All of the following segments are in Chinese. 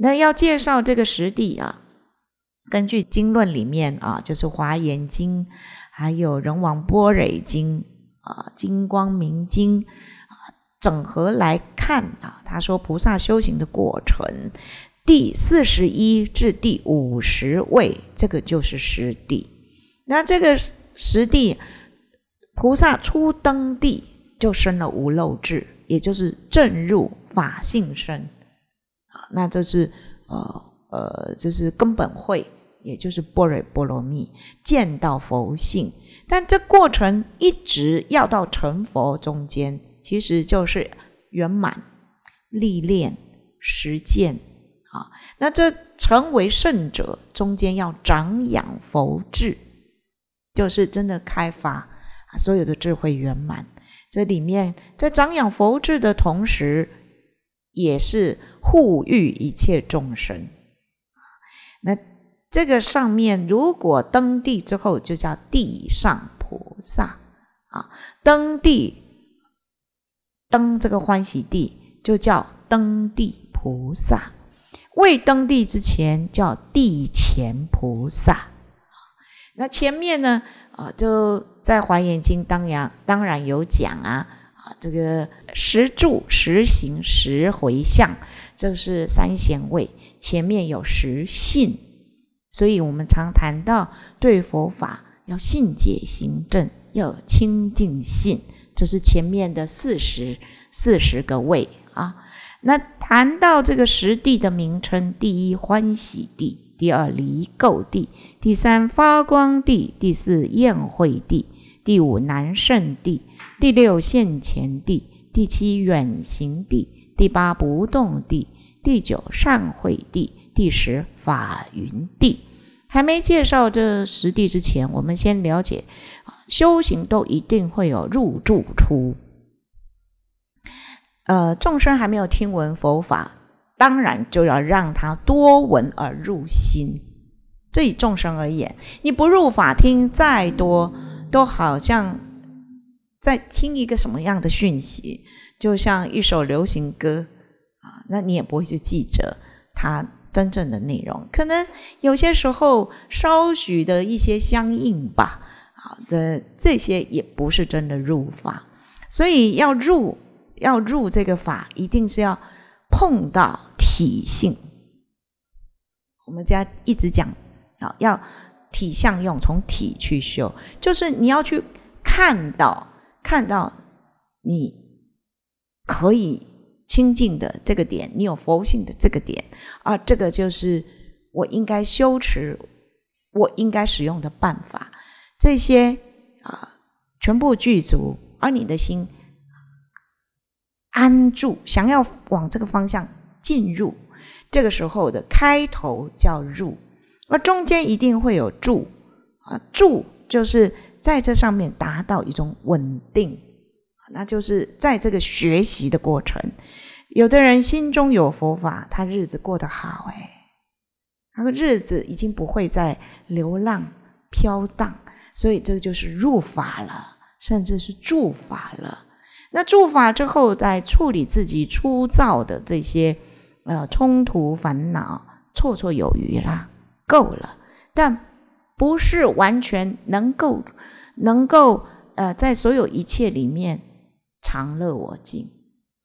那要介绍这个实地啊，根据经论里面啊，就是《华严经》、还有《人王波若经》啊，《金光明经》啊，整合来看啊，他说菩萨修行的过程，第四十一至第五十位，这个就是实地。那这个实地菩萨初登地就生了无漏智，也就是证入法性身。啊，那这是呃呃，就是根本会，也就是般若波罗蜜，见到佛性。但这过程一直要到成佛中间，其实就是圆满历练实践。啊，那这成为圣者中间要长养佛智，就是真的开发啊所有的智慧圆满。这里面在长养佛智的同时，也是。护育一切众生，那这个上面如果登地之后，就叫地上菩萨啊。登地，登这个欢喜地，就叫登地菩萨。未登地之前，叫地前菩萨。那前面呢？啊，就在《华严经》当然当然有讲啊啊，这个十住、十行、十回向。这是三贤位，前面有十信，所以我们常谈到对佛法要信解行正，要有清净信。这是前面的四十四十个位啊。那谈到这个十地的名称：第一欢喜地，第二离垢地，第三发光地，第四宴会地，第五南胜地，第六现前地，第七远行地。第八不动地，第九善慧地，第十法云地。还没介绍这十地之前，我们先了解，修行都一定会有入住出。呃，众生还没有听闻佛法，当然就要让他多闻而入心。对众生而言，你不入法听再多，都好像在听一个什么样的讯息？就像一首流行歌啊，那你也不会去记着它真正的内容。可能有些时候稍许的一些相应吧，好的，这些也不是真的入法。所以要入要入这个法，一定是要碰到体性。我们家一直讲啊，要体相用，从体去修，就是你要去看到看到你。可以清净的这个点，你有佛性的这个点啊，这个就是我应该修持，我应该使用的办法。这些啊，全部具足，而你的心安住，想要往这个方向进入，这个时候的开头叫入，而中间一定会有住啊，住就是在这上面达到一种稳定。那就是在这个学习的过程，有的人心中有佛法，他日子过得好哎，那个日子已经不会再流浪飘荡，所以这个就是入法了，甚至是住法了。那住法之后，在处理自己粗糙的这些呃冲突烦恼，绰绰有余啦，够了。但不是完全能够能够呃，在所有一切里面。常乐我净，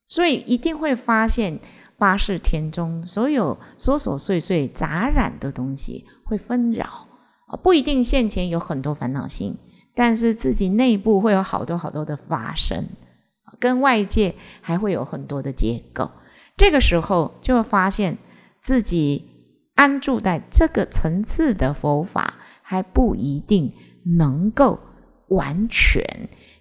所以一定会发现八世天中所有琐琐碎碎杂染的东西会纷扰，不一定现前有很多烦恼心，但是自己内部会有好多好多的发生，跟外界还会有很多的结构。这个时候就会发现自己安住在这个层次的佛法还不一定能够完全，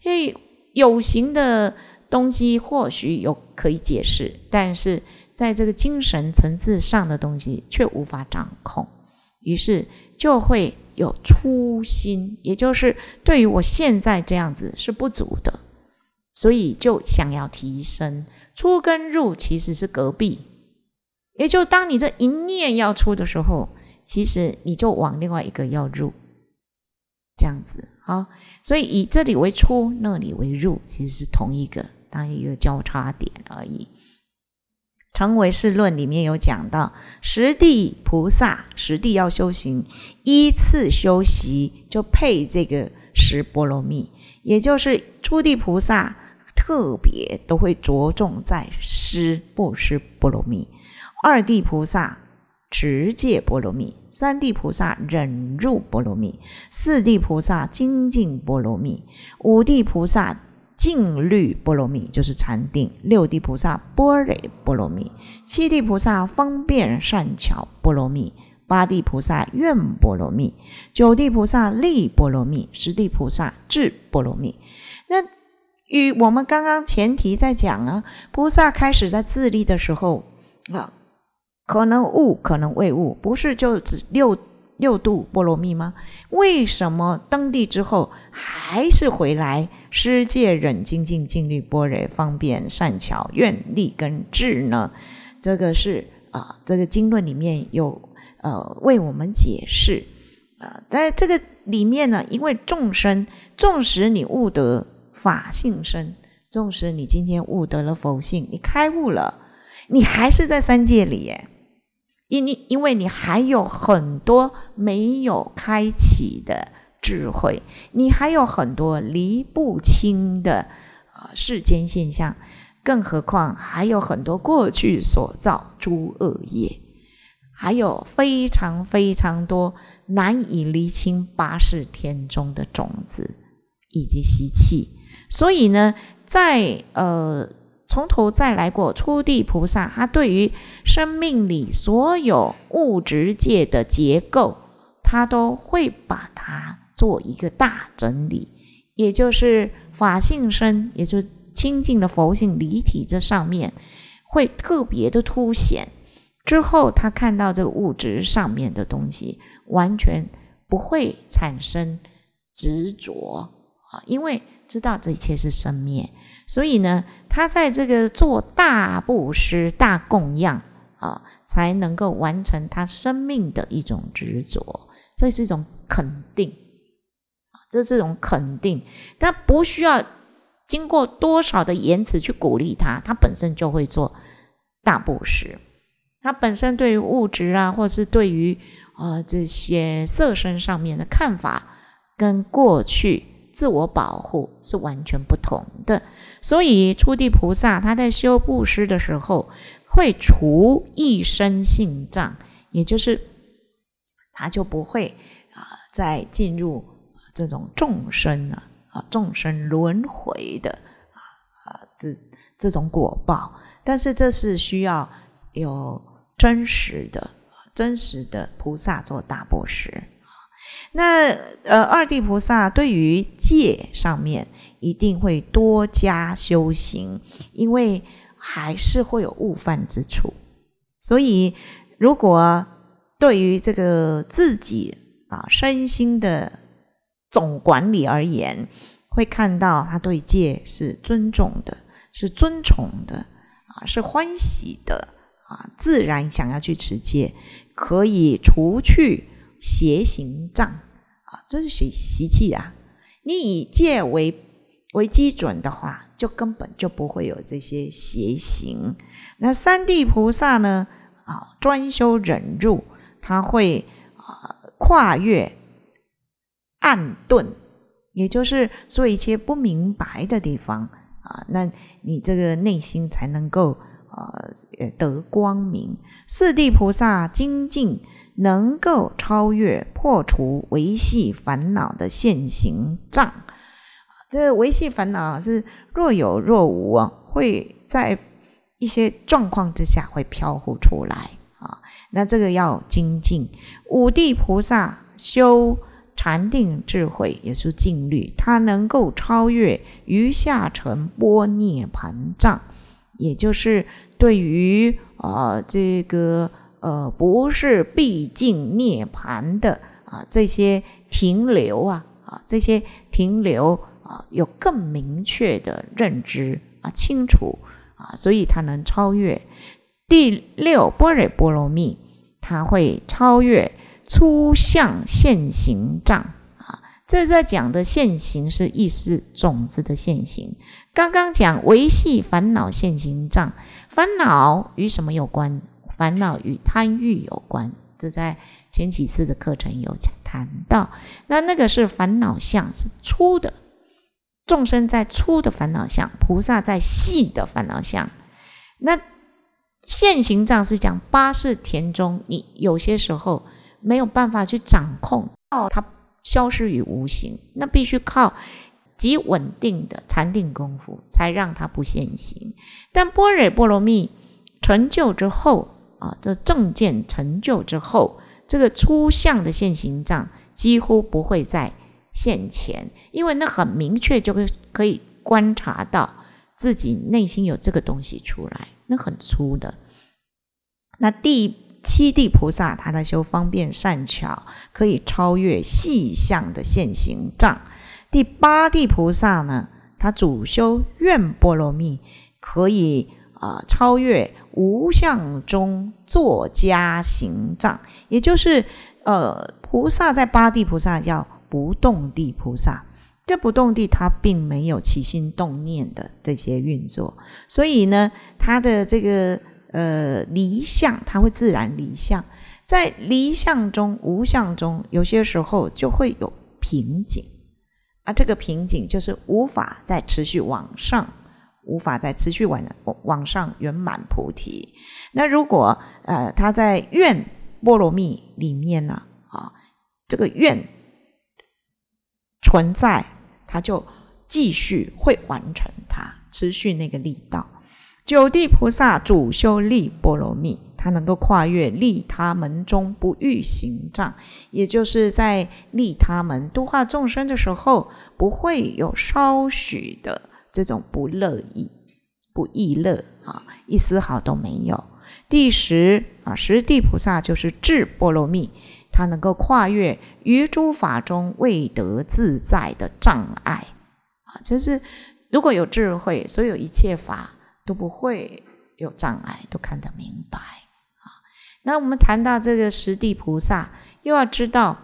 因为。有形的东西或许有可以解释，但是在这个精神层次上的东西却无法掌控，于是就会有初心，也就是对于我现在这样子是不足的，所以就想要提升出跟入其实是隔壁，也就当你这一念要出的时候，其实你就往另外一个要入，这样子。好，所以以这里为出，那里为入，其实是同一个，当一个交叉点而已。《成为世论》里面有讲到，十地菩萨十地要修行，依次修习就配这个十波罗蜜，也就是初地菩萨特别都会着重在施、布施波罗蜜，二地菩萨。持戒波罗蜜，三地菩萨忍辱波罗蜜，四地菩萨精进波罗蜜，五地菩萨静虑波罗蜜，就是禅定；六地菩萨般若波罗蜜，七地菩萨方便善巧波罗蜜，八地菩萨愿波罗蜜，九地菩萨力波罗蜜，十地菩萨智波罗蜜。那与我们刚刚前提在讲啊，菩萨开始在自立的时候啊。可能悟，可能未悟，不是就只六六度波罗蜜吗？为什么登地之后还是回来？世界忍精进尽力波雷方便善巧愿力跟智呢？这个是啊，这个经论里面有呃为我们解释啊，在这个里面呢，因为众生，纵使你悟得法性身，纵使你今天悟得了佛性，你开悟了，你还是在三界里耶。因你，因为你还有很多没有开启的智慧，你还有很多理不清的呃世间现象，更何况还有很多过去所造诸恶业，还有非常非常多难以理清八世天中的种子以及习气，所以呢，在呃。从头再来过，初地菩萨他对于生命里所有物质界的结构，他都会把它做一个大整理，也就是法性身，也就是清净的佛性离体这上面，会特别的凸显。之后他看到这个物质上面的东西，完全不会产生执着啊，因为知道这一切是生灭。所以呢，他在这个做大布施、大供养啊，才能够完成他生命的一种执着。这是一种肯定这是一种肯定。他不需要经过多少的言辞去鼓励他，他本身就会做大布施。他本身对于物质啊，或是对于啊这些色身上面的看法，跟过去。自我保护是完全不同的，所以初地菩萨他在修布施的时候，会除一身性障，也就是他就不会啊再进入这种众生啊啊众生轮回的啊啊这这种果报，但是这是需要有真实的、真实的菩萨做大布施。那呃，二地菩萨对于戒上面一定会多加修行，因为还是会有误犯之处。所以，如果对于这个自己啊身心的总管理而言，会看到他对戒是尊重的，是尊崇的啊，是欢喜的啊，自然想要去持戒，可以除去。邪行障啊，这是习习气啊！你以戒为为基准的话，就根本就不会有这些邪行。那三地菩萨呢？啊，专修忍辱，他会啊跨越暗遁，也就是做一些不明白的地方啊，那你这个内心才能够啊得光明。四地菩萨精进。能够超越破除维系烦恼的现行障，这维系烦恼是若有若无，会在一些状况之下会飘忽出来啊。那这个要精进，五地菩萨修禅定智慧，也是静虑，他能够超越余下尘波涅盘障，也就是对于啊这个。呃，不是毕竟涅槃的啊，这些停留啊，啊，这些停留啊，有更明确的认知啊，清楚啊，所以他能超越第六波若波罗蜜，他会超越初相现行障啊。这在讲的现行是意识种子的现行，刚刚讲维系烦恼现行障，烦恼与什么有关？烦恼与贪欲有关，这在前几次的课程有讲谈到。那那个是烦恼相，是粗的；众生在粗的烦恼相，菩萨在细的烦恼相。那现行障是讲八世田中，你有些时候没有办法去掌控，它消失于无形。那必须靠极稳定的禅定功夫，才让它不现行。但般若波罗蜜成就之后，啊，这证件成就之后，这个粗相的现行障几乎不会在现前，因为那很明确，就可可以观察到自己内心有这个东西出来，那很粗的。那第七地菩萨他在修方便善巧，可以超越细相的现行障。第八地菩萨呢，他主修愿波罗蜜，可以啊超越。无相中作加行藏，也就是，呃，菩萨在八地菩萨叫不动地菩萨，这不动地它并没有起心动念的这些运作，所以呢，他的这个呃离相他会自然离相，在离相中无相中，有些时候就会有瓶颈，啊，这个瓶颈就是无法再持续往上。无法再持续往往上圆满菩提。那如果呃他在愿波罗蜜里面呢，啊，这个愿存在，他就继续会完成它，持续那个力道。九地菩萨主修利波罗蜜，他能够跨越利他门中不欲行障，也就是在利他门度化众生的时候，不会有稍许的。这种不乐意、不易乐啊，一丝毫都没有。第十啊，十地菩萨就是智波罗蜜，他能够跨越于诸法中未得自在的障碍啊，就是如果有智慧，所有一切法都不会有障碍，都看得明白啊。那我们谈到这个十地菩萨，又要知道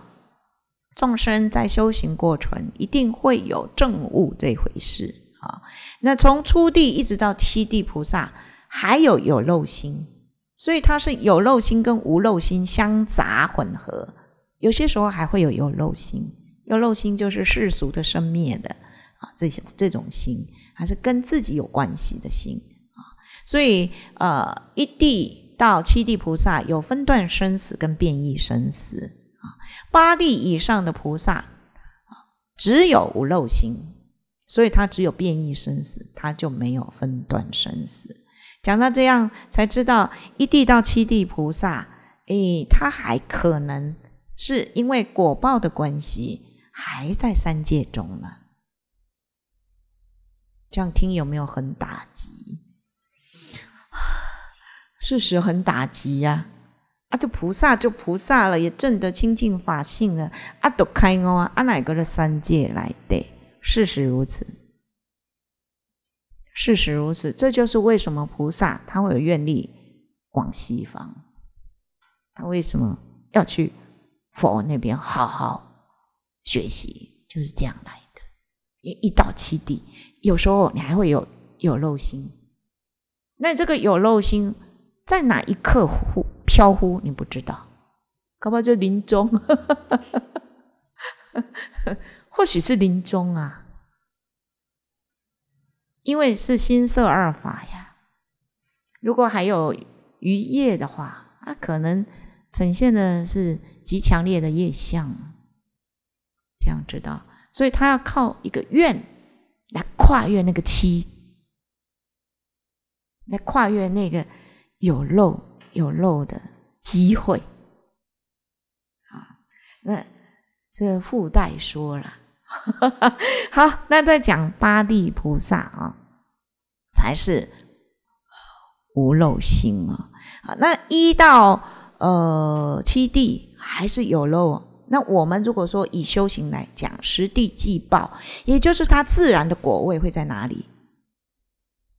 众生在修行过程一定会有正悟这回事。啊，那从初地一直到七地菩萨，还有有肉心，所以它是有肉心跟无肉心相杂混合，有些时候还会有有肉心，有肉心就是世俗的生灭的啊，这些这种心还是跟自己有关系的心啊，所以呃，一地到七地菩萨有分段生死跟变异生死啊，八地以上的菩萨只有无肉心。所以他只有变异生死，他就没有分段生死。讲到这样，才知道一地到七地菩萨，诶，他还可能是因为果报的关系，还在三界中呢。这样听有没有很打击？事实很打击呀！啊，这菩萨就菩萨了，也证得清净法性了。阿都开哦，阿乃个的三界来的。事实如此，事实如此。这就是为什么菩萨他会有愿力往西方，他为什么要去佛那边好好学习，就是这样来的。一到七地，有时候你还会有有漏心，那这个有漏心在哪一刻忽飘忽，你不知道，搞不好就临终。或许是临终啊，因为是心色二法呀。如果还有余业的话，啊，可能呈现的是极强烈的业相，这样知道。所以他要靠一个愿来跨越那个期，来跨越那个有漏有漏的机会啊。那这附带说了。好，那再讲八地菩萨啊，才是无漏心啊。那一到呃七地还是有漏。那我们如果说以修行来讲，十地即报，也就是它自然的果位会在哪里？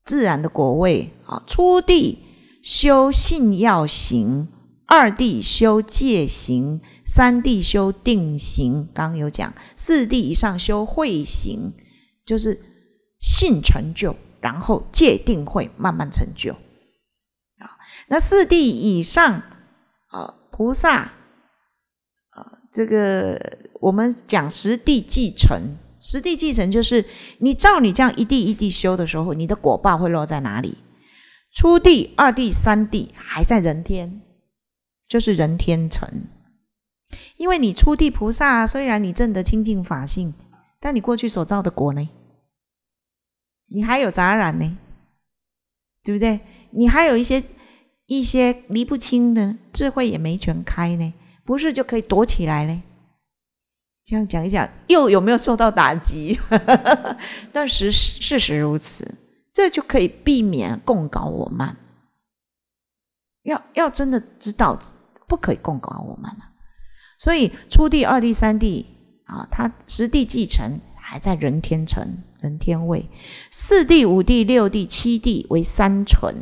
自然的果位啊，初地修信要行，二地修戒行。三地修定行，刚有讲，四地以上修慧行，就是性成就，然后戒定慧慢慢成就。啊，那四地以上，啊菩萨，啊这个我们讲十地继承，十地继承就是你照你这样一地一地修的时候，你的果报会落在哪里？初地、二地、三地还在人天，就是人天成。因为你出地菩萨，虽然你证得清净法性，但你过去所造的果呢？你还有杂染呢，对不对？你还有一些一些离不清的智慧，也没全开呢，不是就可以躲起来呢？这样讲一讲，又有没有受到打击？但是实事实如此，这就可以避免共搞我们。要要真的知道不可以共搞我们了。所以初地、二地、三地啊，他实地继承还在人天城、人天位；四地、五地、六地、七地为三城，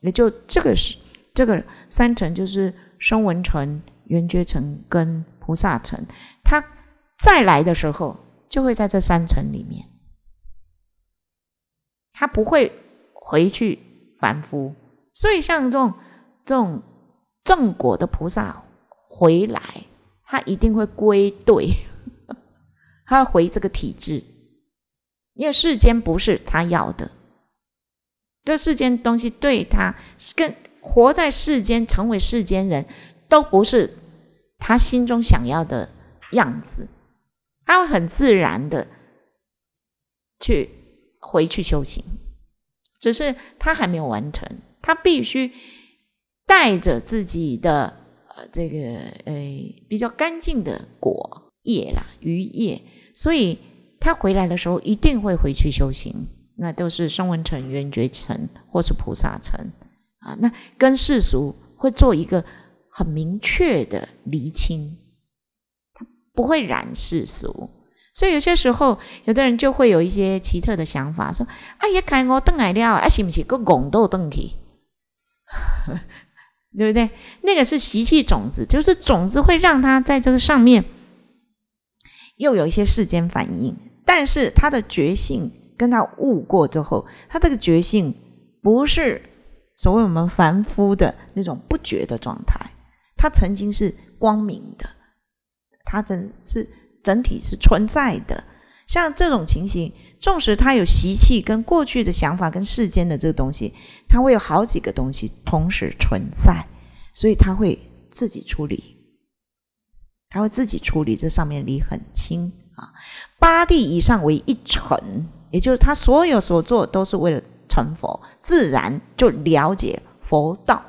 也就这个是这个三层就是声闻层、圆觉层跟菩萨层，他再来的时候，就会在这三层里面，他不会回去凡夫。所以像这种这种正果的菩萨回来。他一定会归队，他要回这个体制，因为世间不是他要的，这世间东西对他跟活在世间成为世间人都不是他心中想要的样子，他会很自然的去回去修行，只是他还没有完成，他必须带着自己的。呃，这个呃，比较干净的果叶啦，余叶，所以他回来的时候一定会回去修行，那都是声闻成、缘觉乘或是菩萨成」。啊。那跟世俗会做一个很明确的厘清，他不会染世俗。所以有些时候，有的人就会有一些奇特的想法，说啊，叶凯我回来了啊，是不是个拱豆返去？对不对？那个是习气种子，就是种子会让他在这个上面又有一些世间反应，但是他的觉性跟他悟过之后，他这个觉性不是所谓我们凡夫的那种不觉的状态，他曾经是光明的，他整是整体是存在的，像这种情形。纵使他有习气，跟过去的想法，跟世间的这个东西，他会有好几个东西同时存在，所以他会自己处理，他会自己处理。这上面理很清啊，八地以上为一尘，也就是他所有所做都是为了成佛，自然就了解佛道，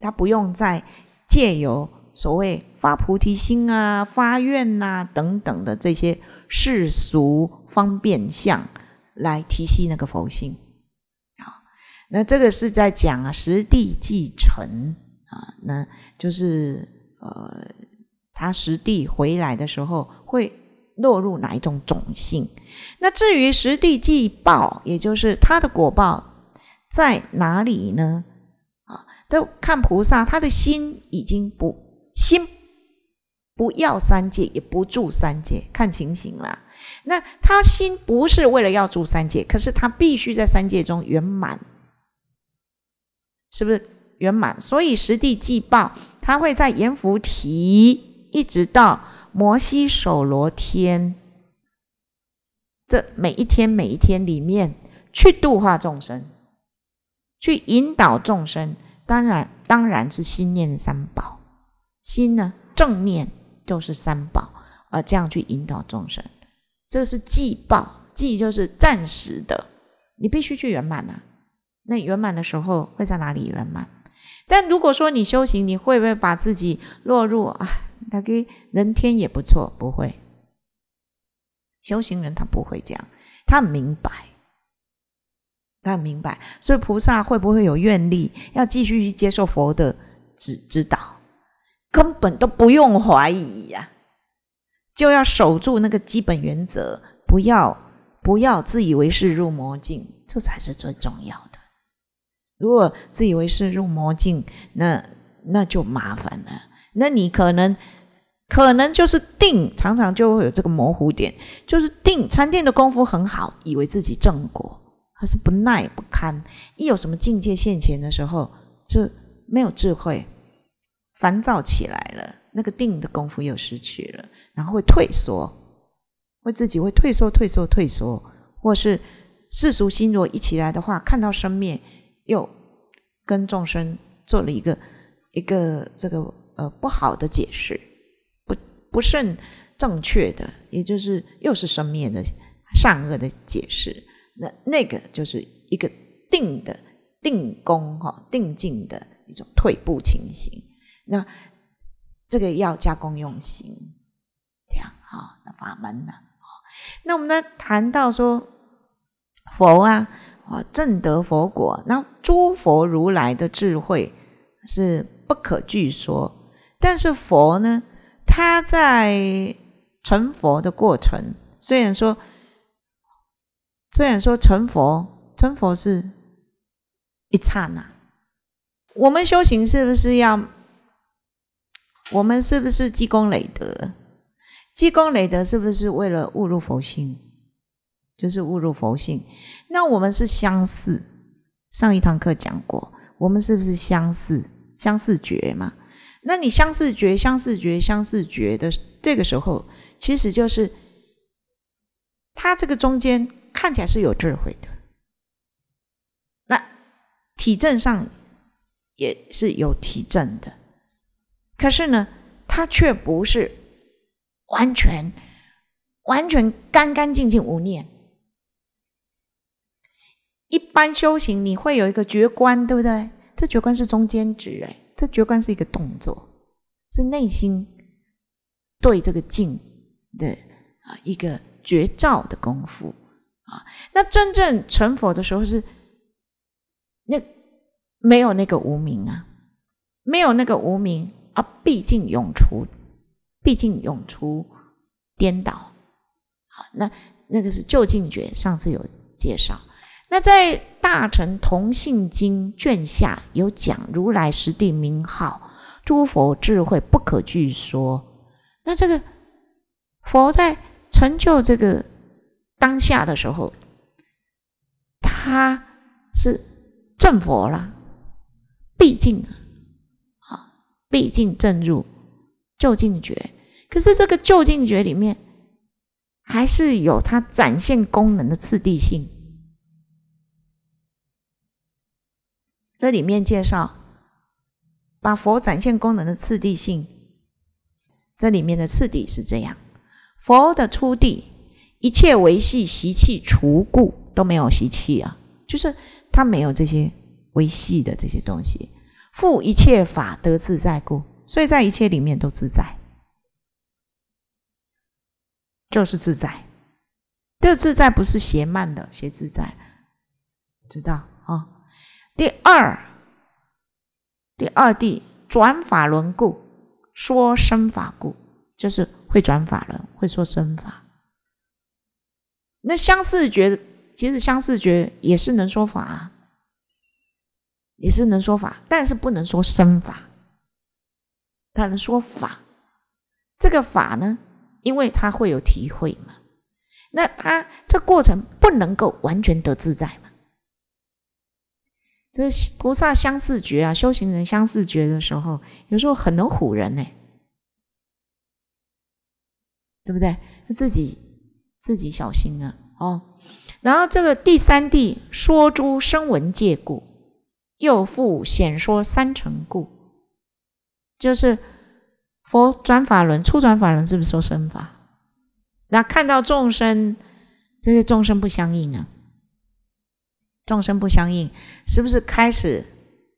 他不用再借由所谓发菩提心啊、发愿啊等等的这些。世俗方便相来提系那个佛性啊，那这个是在讲啊，实地继承啊，那就是呃，他实地回来的时候会落入哪一种种性？那至于实地即报，也就是他的果报在哪里呢？啊，都看菩萨他的心已经不心。不要三界，也不住三界，看情形啦。那他心不是为了要住三界，可是他必须在三界中圆满，是不是圆满？所以实地记报，他会在阎浮提一直到摩西首罗天，这每一天每一天里面去度化众生，去引导众生。当然，当然是心念三宝，心呢正念，都是三宝，而这样去引导众生，这是既报，既就是暂时的，你必须去圆满啊。那圆满的时候会在哪里圆满？但如果说你修行，你会不会把自己落入啊？他给人天也不错，不会。修行人他不会这样，他明白，他明白。所以菩萨会不会有愿力，要继续去接受佛的指指导？根本都不用怀疑呀，就要守住那个基本原则，不要不要自以为是入魔境，这才是最重要的。如果自以为是入魔境，那那就麻烦了。那你可能可能就是定常常就会有这个模糊点，就是定禅定的功夫很好，以为自己正果，他是不耐不堪，一有什么境界现前的时候，这没有智慧。烦躁起来了，那个定的功夫又失去了，然后会退缩，会自己会退缩、退缩、退缩，或是世俗心若一起来的话，看到生灭，又跟众生做了一个一个这个呃不好的解释，不不甚正确的，也就是又是生灭的善恶的解释，那那个就是一个定的定功哈定境的一种退步情形。那这个要加功用心，这样好。那法门呢？好，那我们呢谈到说佛啊，啊正得佛果，那诸佛如来的智慧是不可据说。但是佛呢，他在成佛的过程，虽然说虽然说成佛成佛是一刹那，我们修行是不是要？我们是不是积功累德？积功累德是不是为了误入佛性？就是误入佛性。那我们是相似，上一堂课讲过，我们是不是相似？相似觉嘛？那你相似觉、相似觉、相似觉的这个时候，其实就是他这个中间看起来是有智慧的，那体证上也是有体证的。可是呢，他却不是完全、完全干干净净无念。一般修行你会有一个觉观，对不对？这觉观是中间值，哎，这觉观是一个动作，是内心对这个境的啊一个绝照的功夫啊。那真正成佛的时候是那没有那个无名啊，没有那个无名。啊，毕竟永除，毕竟永除颠倒，好，那那个是究竟觉，上次有介绍。那在《大乘同性经》卷下有讲，如来实地名号，诸佛智慧不可具说。那这个佛在成就这个当下的时候，他是正佛啦，毕竟。毕竟正入就近觉，可是这个就近觉里面还是有它展现功能的次第性。这里面介绍把佛展现功能的次第性，这里面的次第是这样：佛的初地，一切维系习气除故都没有习气啊，就是他没有这些维系的这些东西。负一切法得自在故，所以在一切里面都自在，就是自在。这自在不是邪慢的，邪自在，知道啊？第二，第二地转法轮故，说生法故，就是会转法轮，会说生法。那相似觉，其实相似觉也是能说法啊。也是能说法，但是不能说生法。他能说法，这个法呢，因为他会有体会嘛。那他这过程不能够完全得自在嘛。这菩萨相似觉啊，修行人相似觉的时候，有时候很能唬人呢，对不对？自己自己小心啊，哦。然后这个第三地说诸声闻界故。又复显说三成故，就是佛转法轮初转法轮是不是说身法？那看到众生，这些众生不相应啊，众生不相应，是不是开始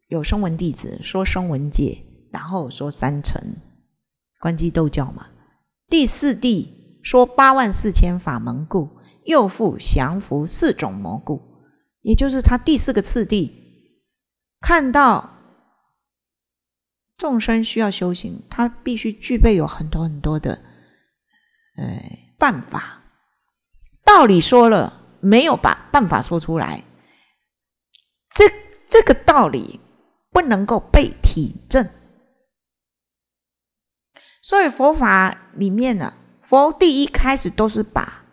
有声闻弟子说声闻界，然后说三乘，关机斗教嘛？第四地说八万四千法门故，又复降伏四种魔故，也就是他第四个次第。看到众生需要修行，他必须具备有很多很多的，呃，办法。道理说了，没有把办法说出来，这这个道理不能够被体证。所以佛法里面呢，佛第一开始都是把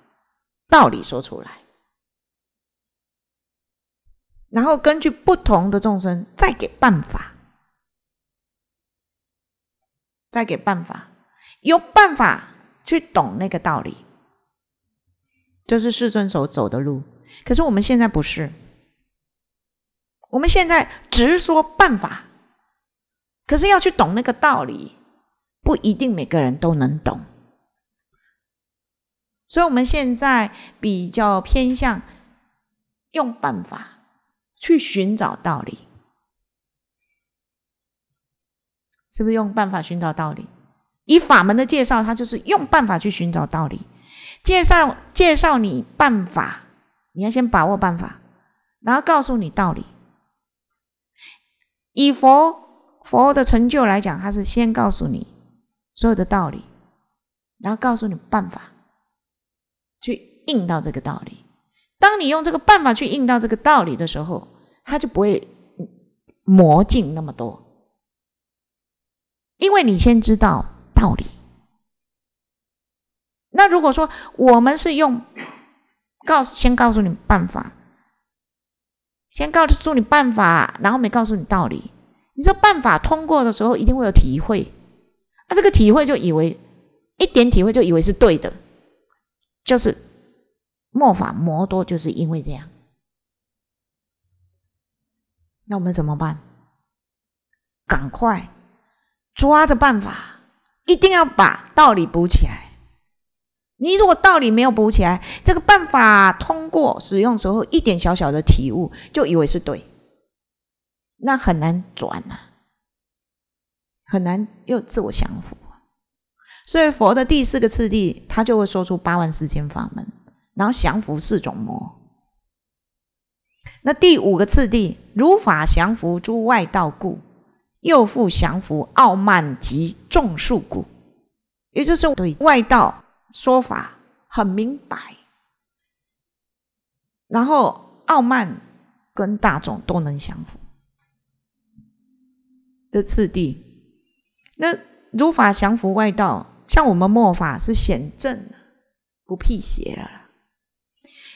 道理说出来。然后根据不同的众生，再给办法，再给办法，有办法去懂那个道理，这是世尊所走的路。可是我们现在不是，我们现在直说办法，可是要去懂那个道理，不一定每个人都能懂。所以，我们现在比较偏向用办法。去寻找道理，是不是用办法寻找道理？以法门的介绍，他就是用办法去寻找道理。介绍介绍你办法，你要先把握办法，然后告诉你道理。以佛佛的成就来讲，他是先告诉你所有的道理，然后告诉你办法，去应到这个道理。当你用这个办法去应到这个道理的时候，他就不会魔镜那么多，因为你先知道道理。那如果说我们是用告先告诉你办法，先告诉你办法，然后没告诉你道理，你说办法通过的时候一定会有体会，那这个体会就以为一点体会就以为是对的，就是。末法魔多就是因为这样，那我们怎么办？赶快抓着办法，一定要把道理补起来。你如果道理没有补起来，这个办法通过使用时候一点小小的体悟就以为是对，那很难转啊，很难又自我降服。所以佛的第四个次第，他就会说出八万四千法门。然后降服四种魔，那第五个次第，如法降服诸外道故，又复降服傲慢及众树故，也就是对外道说法很明白，然后傲慢跟大众都能降服的次第。那如法降服外道，像我们末法是显正不辟邪了。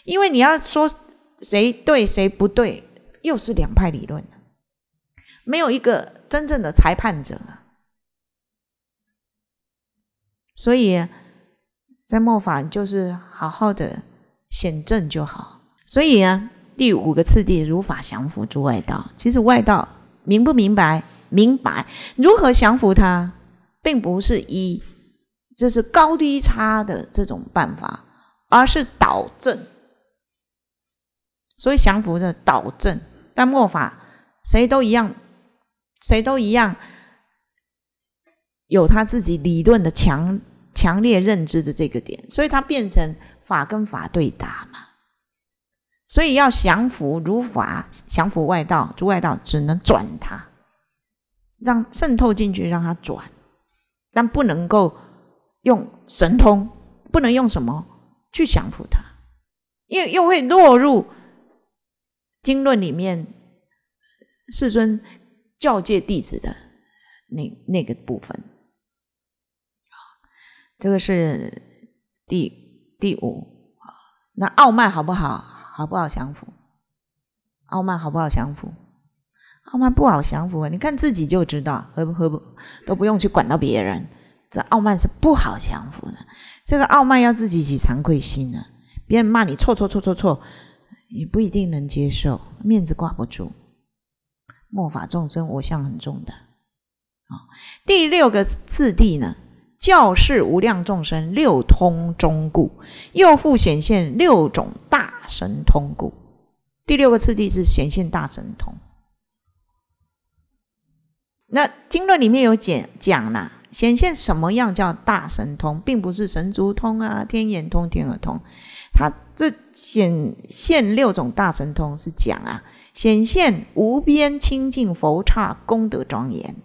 因为你要说谁对谁不对，又是两派理论，没有一个真正的裁判者啊。所以，在末法就是好好的显正就好。所以啊，第五个次第如法降服诸外道，其实外道明不明白？明白如何降服他，并不是一就是高低差的这种办法，而是导正。所以降服的导正，但末法，谁都一样，谁都一样，有他自己理论的强强烈认知的这个点，所以他变成法跟法对打嘛。所以要降服如法，降服外道，诸外道只能转他，让渗透进去，让他转，但不能够用神通，不能用什么去降服他，又又会落入。经论里面，世尊教诫弟子的那那个部分，啊，这个是第第五那傲慢好不好？好不好降服？傲慢好不好降服？傲慢不好降服啊！你看自己就知道，不何不都不用去管到别人。这傲慢是不好降服的，这个傲慢要自己起惭愧心啊。别人骂你错错错错错。你不一定能接受，面子挂不住。末法众生，我相很重的。啊，第六个次第呢？教示无量众生六通中故，又复显现六种大神通故。第六个次第是显现大神通。那经论里面有讲讲了，显现什么样叫大神通，并不是神足通啊、天眼通、天耳通，它。这显现六种大神通是讲啊，显现无边清净佛刹功德庄严，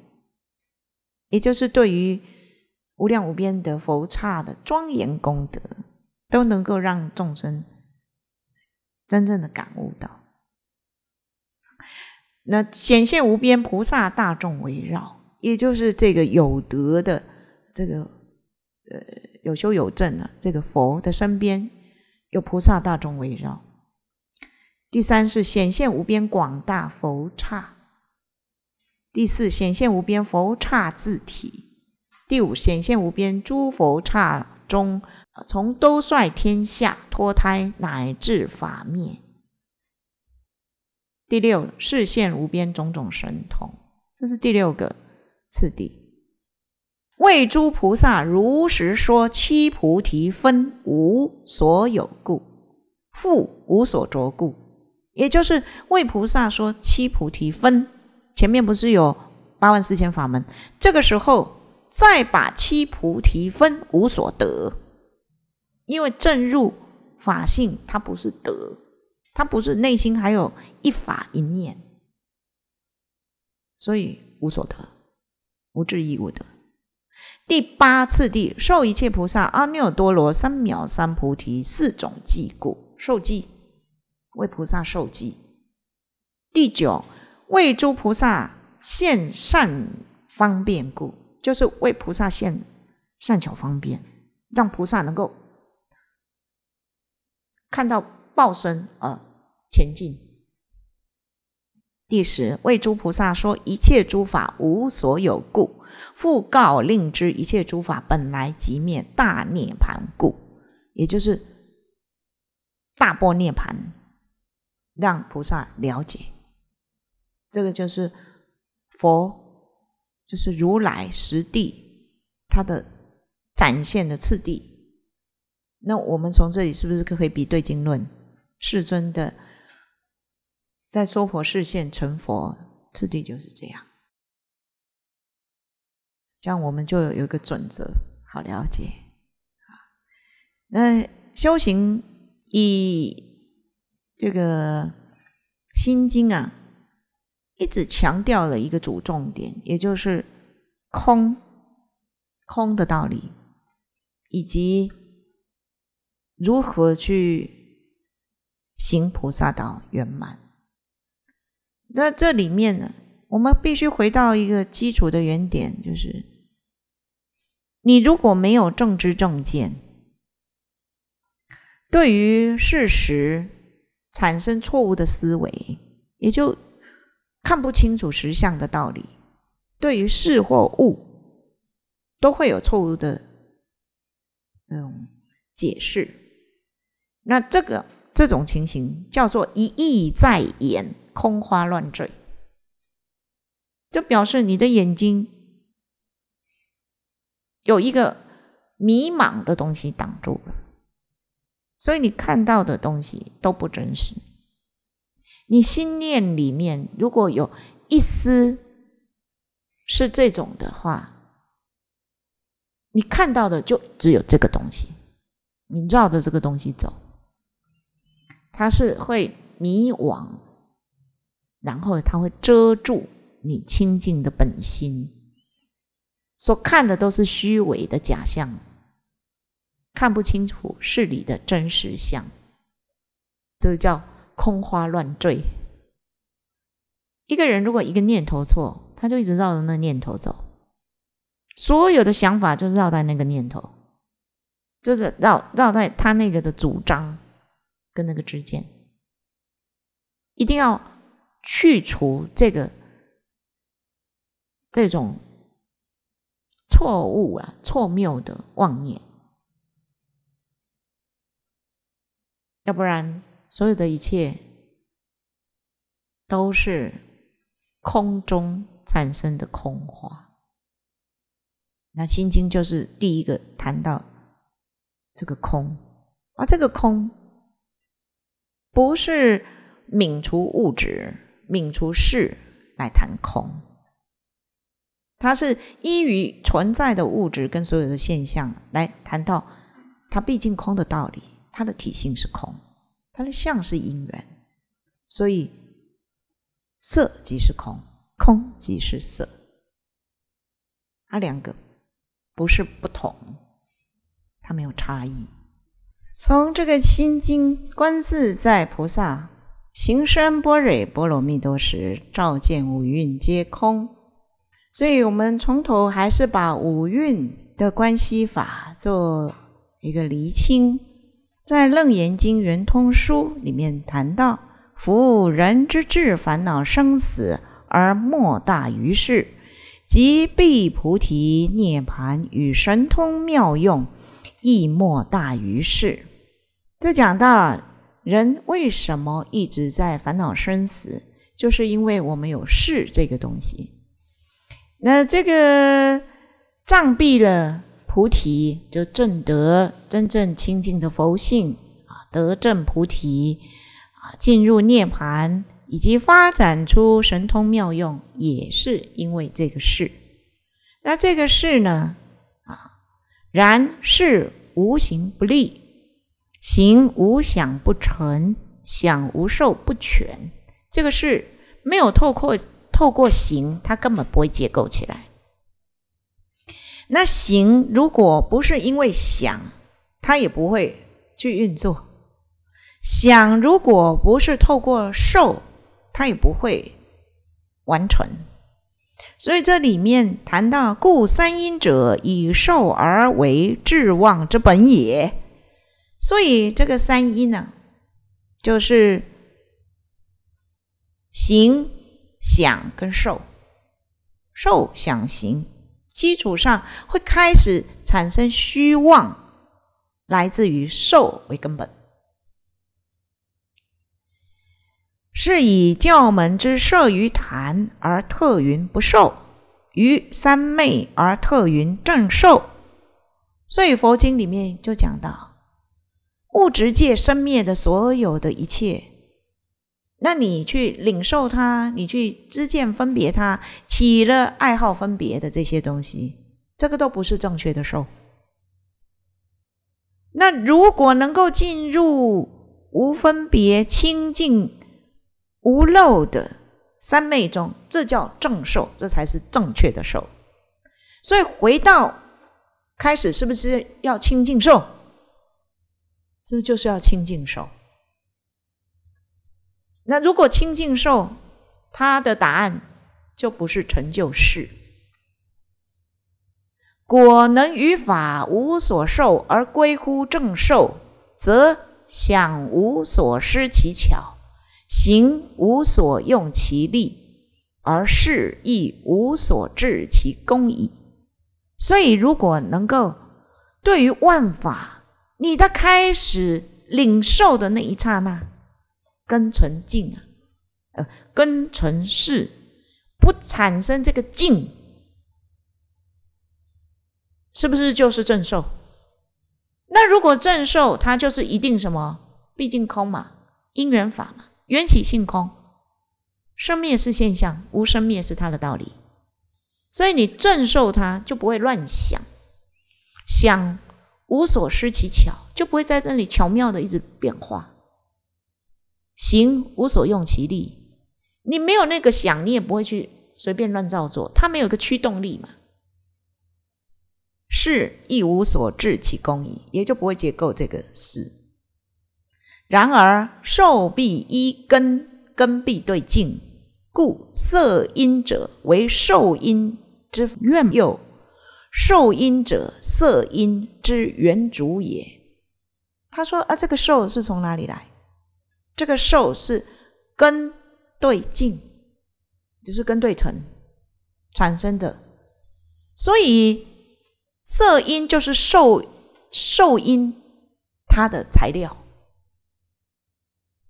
也就是对于无量无边的佛刹的庄严功德，都能够让众生真正的感悟到。那显现无边菩萨大众围绕，也就是这个有德的这个呃有修有正啊，这个佛的身边。有菩萨大众围绕。第三是显现无边广大佛刹。第四显现无边佛刹字体。第五显现无边诸佛刹中，从都率天下脱胎乃至法灭。第六视现无边种种神通，这是第六个次第。为诸菩萨如实说七菩提分无所有故，复无所着故。也就是为菩萨说七菩提分，前面不是有八万四千法门？这个时候再把七菩提分无所得，因为正入法性，它不是得，它不是内心还有一法一念，所以无所得，无智亦无得。第八次第，受一切菩萨阿耨多罗三藐三菩提四种记故，受记为菩萨受记。第九，为诸菩萨现善方便故，就是为菩萨现善巧方便，让菩萨能够看到报身而前进。第十，为诸菩萨说一切诸法无所有故。复告令知一切诸法本来即灭，大涅槃故，也就是大波涅槃，让菩萨了解。这个就是佛，就是如来实地他的展现的次第。那我们从这里是不是可以比对经论？世尊的在娑婆世现成佛次第就是这样。这样我们就有一个准则，好了解。那修行以这个《心经》啊，一直强调了一个主重点，也就是空空的道理，以及如何去行菩萨道圆满。那这里面呢，我们必须回到一个基础的原点，就是。你如果没有正知正见，对于事实产生错误的思维，也就看不清楚实相的道理。对于事或物都会有错误的这种解释。那这个这种情形叫做一意在眼，空花乱坠，就表示你的眼睛。有一个迷茫的东西挡住了，所以你看到的东西都不真实。你心念里面如果有一丝是这种的话，你看到的就只有这个东西，你绕着这个东西走，它是会迷惘，然后它会遮住你清净的本心。所看的都是虚伪的假象，看不清楚事理的真实相，都叫空花乱坠。一个人如果一个念头错，他就一直绕着那念头走，所有的想法就绕在那个念头，就是绕绕在他那个的主张跟那个之间。一定要去除这个这种。错误啊，错谬的妄念，要不然，所有的一切都是空中产生的空话。那《心经》就是第一个谈到这个空啊，这个空不是泯除物质、泯除事来谈空。它是依于存在的物质跟所有的现象来谈到，它毕竟空的道理，它的体性是空，它的相是因缘，所以色即是空，空即是色，它两个不是不同，它没有差异。从这个心经，观自在菩萨行深般若波罗蜜多时，照见五蕴皆空。所以我们从头还是把五蕴的关系法做一个厘清。在《楞严经圆通书》里面谈到：“夫人之智烦恼生死，而莫大于事；即必菩提涅盘与神通妙用，亦莫大于事。”这讲到人为什么一直在烦恼生死，就是因为我们有事这个东西。那这个障蔽了菩提，就正得真正清净的佛性啊，得正菩提啊，进入涅盘，以及发展出神通妙用，也是因为这个事。那这个事呢啊，然是无形不立，行无想不成，想无受不全。这个事没有透过。透过行，它根本不会结构起来。那行如果不是因为想，它也不会去运作；想如果不是透过受，它也不会完成。所以这里面谈到故三因者，以受而为至望之本也。所以这个三因呢，就是行。想跟受，受想行基础上会开始产生虚妄，来自于受为根本，是以教门之摄于坛而特云不受，于三昧而特云正受。所以佛经里面就讲到，物质界生灭的所有的一切。那你去领受它，你去知见分别它，起了爱好分别的这些东西，这个都不是正确的受。那如果能够进入无分别、清净、无漏的三昧中，这叫正受，这才是正确的受。所以回到开始，是不是要清净受？是不是就是要清净受？那如果清净受，他的答案就不是成就事。果能于法无所受而归乎正受，则想无所失其巧，行无所用其力，而事亦无所至其功矣。所以，如果能够对于万法，你的开始领受的那一刹那。根尘净啊，呃，根尘是不产生这个净，是不是就是正受？那如果正受，它就是一定什么？毕竟空嘛，因缘法嘛，缘起性空，生灭是现象，无生灭是它的道理。所以你正受它，就不会乱想，想无所失其巧，就不会在这里巧妙的一直变化。行无所用其力，你没有那个想，你也不会去随便乱造作，它没有个驱动力嘛。事一无所至其功矣，也就不会结构这个事。然而受必依根，根必对境，故色阴者为受阴之怨又。受阴者色阴之原主也。他说啊，这个受是从哪里来？这个受是根对茎，就是根对成产生的，所以色音就是受受音它的材料，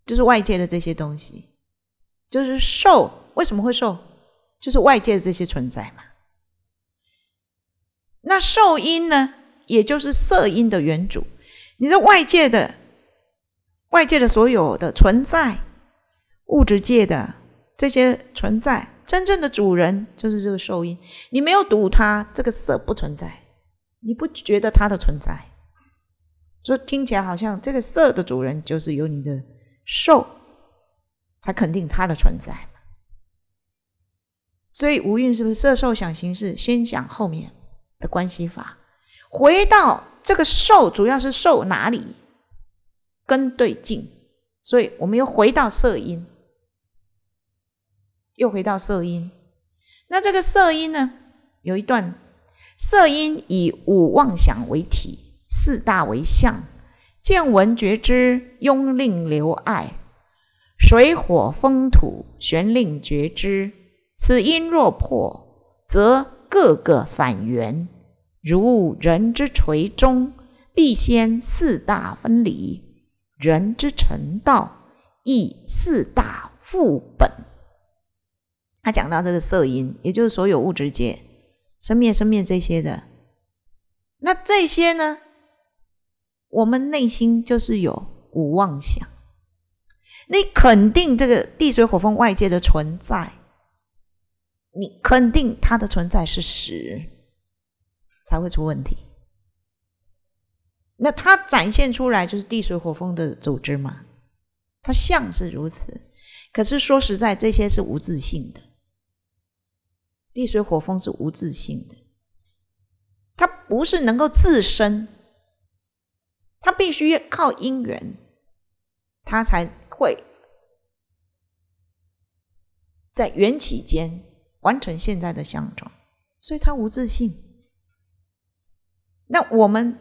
就是外界的这些东西，就是受为什么会受，就是外界的这些存在嘛。那受音呢，也就是色音的原主，你的外界的。外界的所有的存在，物质界的这些存在，真正的主人就是这个兽因。你没有堵它，这个色不存在。你不觉得它的存在？所以听起来好像这个色的主人就是有你的受才肯定它的存在。所以无蕴是不是色受想行识先想后面的关系法？回到这个受，主要是受哪里？根对境，所以我们又回到色音，又回到色音。那这个色音呢，有一段色音以五妄想为体，四大为相，见闻觉知拥令留爱，水火风土玄令觉知。此音若破，则各个反圆，如人之垂中，必先四大分离。人之成道，亦四大副本。他讲到这个色音，也就是所有物质界、生灭生灭这些的，那这些呢，我们内心就是有无妄想。你肯定这个地水火风外界的存在，你肯定它的存在是实，才会出问题。那它展现出来就是地水火风的组织嘛，它像是如此。可是说实在，这些是无自信的，地水火风是无自信的，它不是能够自身，它必须靠因缘，它才会在缘起间完成现在的相状，所以它无自信。那我们。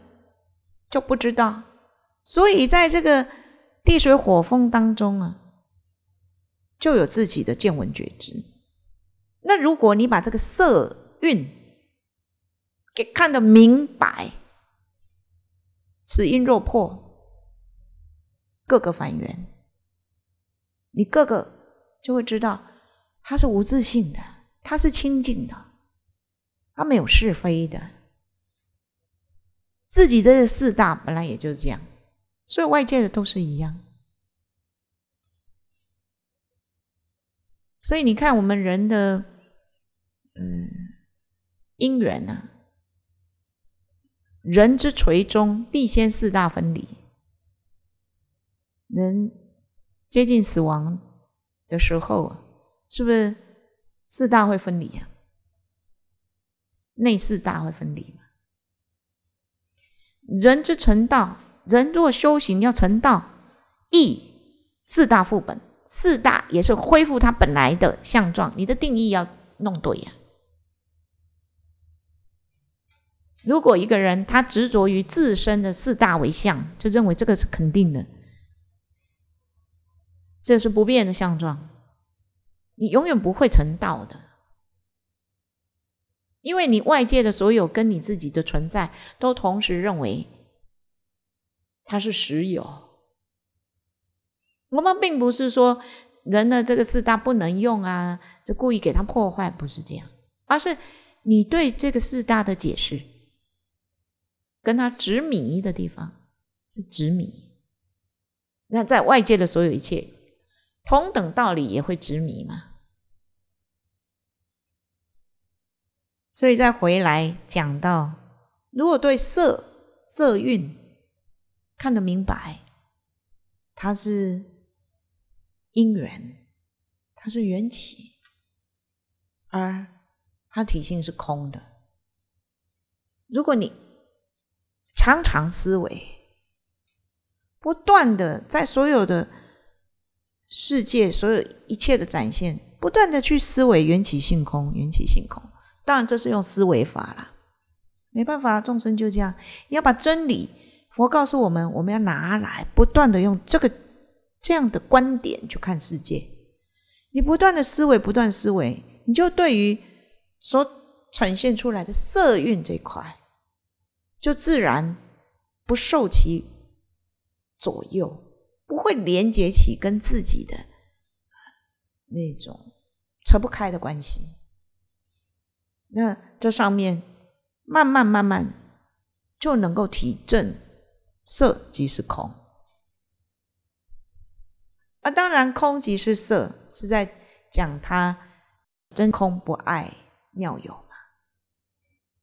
就不知道，所以在这个地水火风当中啊，就有自己的见闻觉知。那如果你把这个色蕴给看得明白，此因若破，各个凡缘，你各个就会知道，它是无自性的，它是清净的，它没有是非的。自己这四大本来也就是这样，所以外界的都是一样。所以你看，我们人的，嗯，因缘呢，人之垂中必先四大分离。人接近死亡的时候，是不是四大会分离啊？内四大会分离人之成道，人若修行要成道，义四大副本，四大也是恢复它本来的相状。你的定义要弄对呀。如果一个人他执着于自身的四大为相，就认为这个是肯定的，这是不变的相状，你永远不会成道的。因为你外界的所有跟你自己的存在都同时认为它是实有，我们并不是说人的这个四大不能用啊，就故意给他破坏，不是这样，而是你对这个四大的解释，跟他执迷的地方是执迷，那在外界的所有一切同等道理也会执迷嘛。所以再回来讲到，如果对色色蕴看得明白，它是因缘，它是缘起，而它体性是空的。如果你常常思维，不断的在所有的世界所有一切的展现，不断的去思维缘起性空，缘起性空。当然，这是用思维法了，没办法，众生就这样。你要把真理，佛告诉我们，我们要拿来不断的用这个这样的观点去看世界。你不断的思维，不断思维，你就对于所呈现出来的色蕴这块，就自然不受其左右，不会连接起跟自己的那种扯不开的关系。那这上面慢慢慢慢就能够提振色即是空，啊，当然空即是色，是在讲它真空不爱妙有嘛。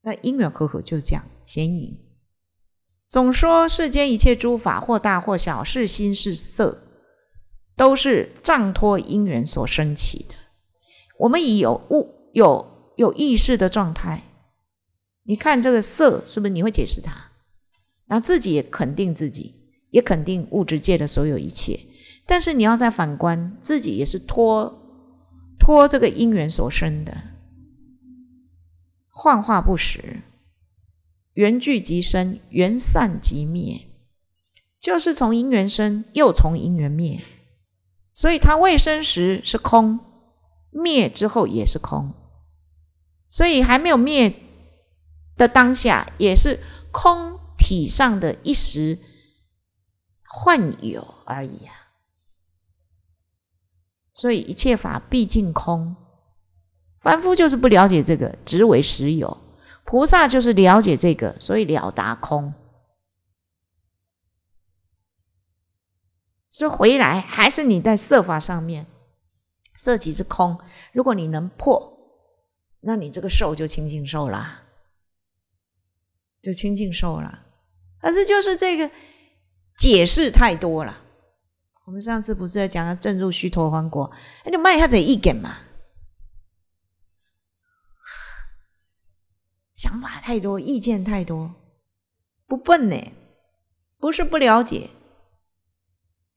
那因缘可可就讲显影，总说世间一切诸法，或大或小，是心是色，都是仗托因缘所生起的。我们以有物有。有意识的状态，你看这个色是不是你会解释它？那自己也肯定自己，也肯定物质界的所有一切。但是你要再反观自己，也是托托这个因缘所生的幻化不实，缘聚即生，缘散即灭，就是从因缘生，又从因缘灭。所以它未生时是空，灭之后也是空。所以还没有灭的当下，也是空体上的一时幻有而已啊。所以一切法毕竟空，凡夫就是不了解这个，只为实有；菩萨就是了解这个，所以了达空。说回来，还是你在色法上面色即是空，如果你能破。那你这个受就清净受啦，就清净受了。可是就是这个解释太多了。我们上次不是在讲啊，正入须陀洹果，你就慢一下子意见嘛。想法太多，意见太多，不笨呢，不是不了解，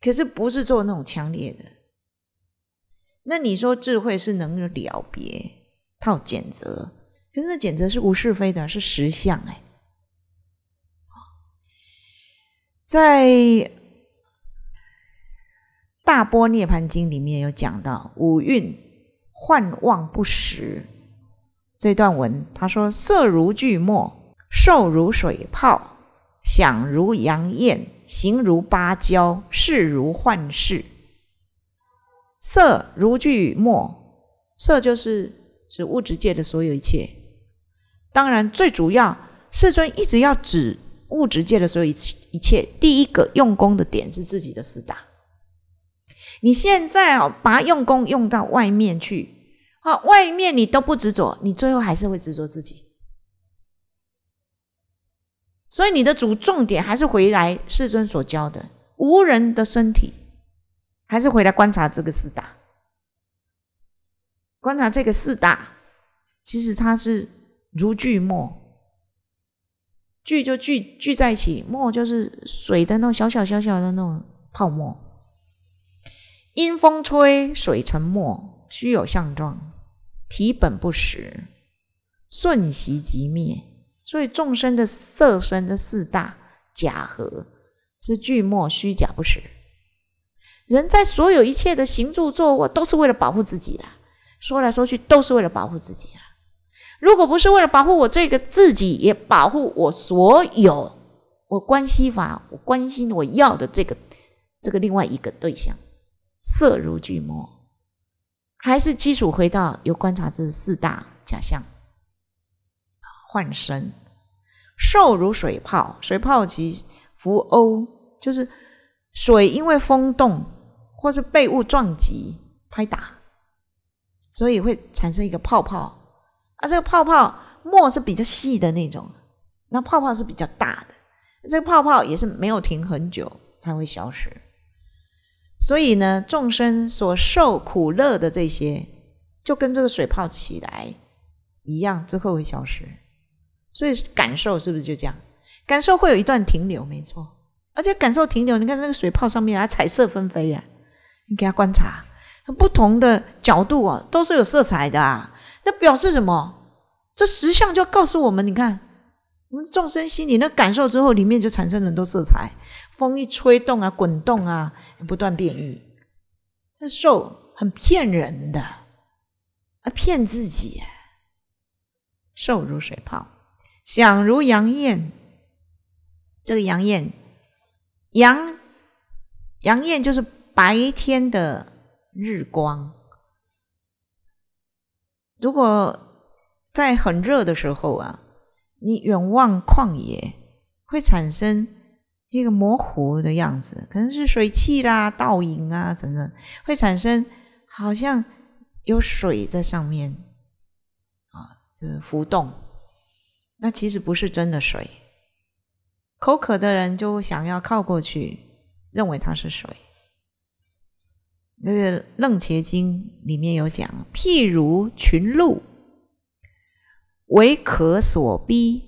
可是不是做那种强烈的。那你说智慧是能了别？套简责，可是那简责是无是非的，是实相哎。在《大波涅盘经》里面有讲到五蕴幻妄不实这段文，他说：“色如聚墨，瘦如水泡，想如阳焰，形如芭蕉，事如幻视。色如聚墨，色就是。”是物质界的所有一切，当然最主要，世尊一直要指物质界的所有一切。第一个用功的点是自己的四大。你现在哦，把用功用到外面去，好，外面你都不执着，你最后还是会执着自己。所以你的主重点还是回来世尊所教的无人的身体，还是回来观察这个四大。观察这个四大，其实它是如聚墨，聚就聚聚在一起，墨就是水的那种小小小小的那种泡沫。阴风吹水成沫，虚有相状，体本不实，瞬息即灭。所以众生的色身的四大假合是聚墨虚假不实。人在所有一切的行住坐卧，都是为了保护自己的。说来说去都是为了保护自己啊！如果不是为了保护我这个自己，也保护我所有我关系法，我关心我要的这个这个另外一个对象，色如巨魔，还是基础回到有观察这四大假象，幻身，兽如水泡，水泡即浮欧，就是水因为风动或是被物撞击拍打。所以会产生一个泡泡，啊，这个泡泡沫是比较细的那种，那泡泡是比较大的，这个泡泡也是没有停很久，它会消失。所以呢，众生所受苦乐的这些，就跟这个水泡起来一样，最后会消失。所以感受是不是就这样？感受会有一段停留，没错，而且感受停留，你看那个水泡上面还彩色纷飞呀，你给它观察。不同的角度啊，都是有色彩的啊。那表示什么？这实相就告诉我们：你看，我们众生心里那感受之后，里面就产生很多色彩。风一吹动啊，滚动啊，不断变异。这受很骗人的啊，骗自己。受如水泡，想如杨艳。这个杨艳，杨杨艳就是白天的。日光，如果在很热的时候啊，你远望旷野，会产生一个模糊的样子，可能是水汽啦、倒影啊等等，会产生好像有水在上面啊，这浮动。那其实不是真的水。口渴的人就想要靠过去，认为它是水。那个《楞伽经》里面有讲，譬如群鹿为渴所逼，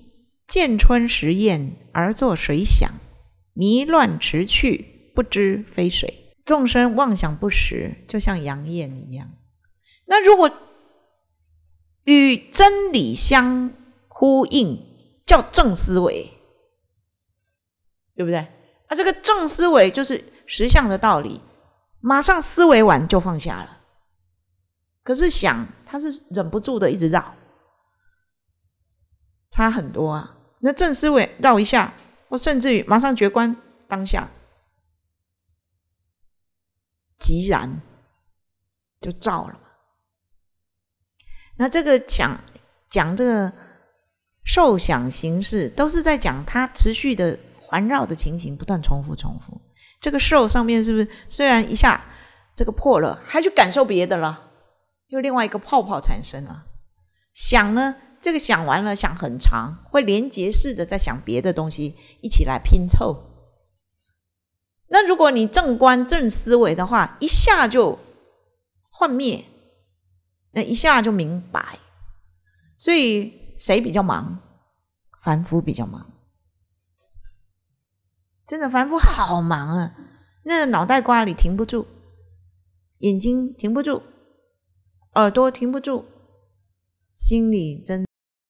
见春时宴而作水响，迷乱驰去，不知非水。众生妄想不实，就像杨艳一样。那如果与真理相呼应，叫正思维，对不对？啊，这个正思维就是实相的道理。马上思维完就放下了，可是想他是忍不住的一直绕，差很多啊。那正思维绕一下，或甚至于马上觉观当下即然就照了。那这个讲讲这个受想形式，都是在讲它持续的环绕的情形，不断重复重复。这个受上面是不是虽然一下这个破了，还去感受别的了，就另外一个泡泡产生了。想呢，这个想完了，想很长，会连结式的在想别的东西一起来拼凑。那如果你正观正思维的话，一下就幻灭，那一下就明白。所以谁比较忙？凡夫比较忙。真的反复，好忙啊！那个、脑袋瓜里停不住，眼睛停不住，耳朵停不住，心里真。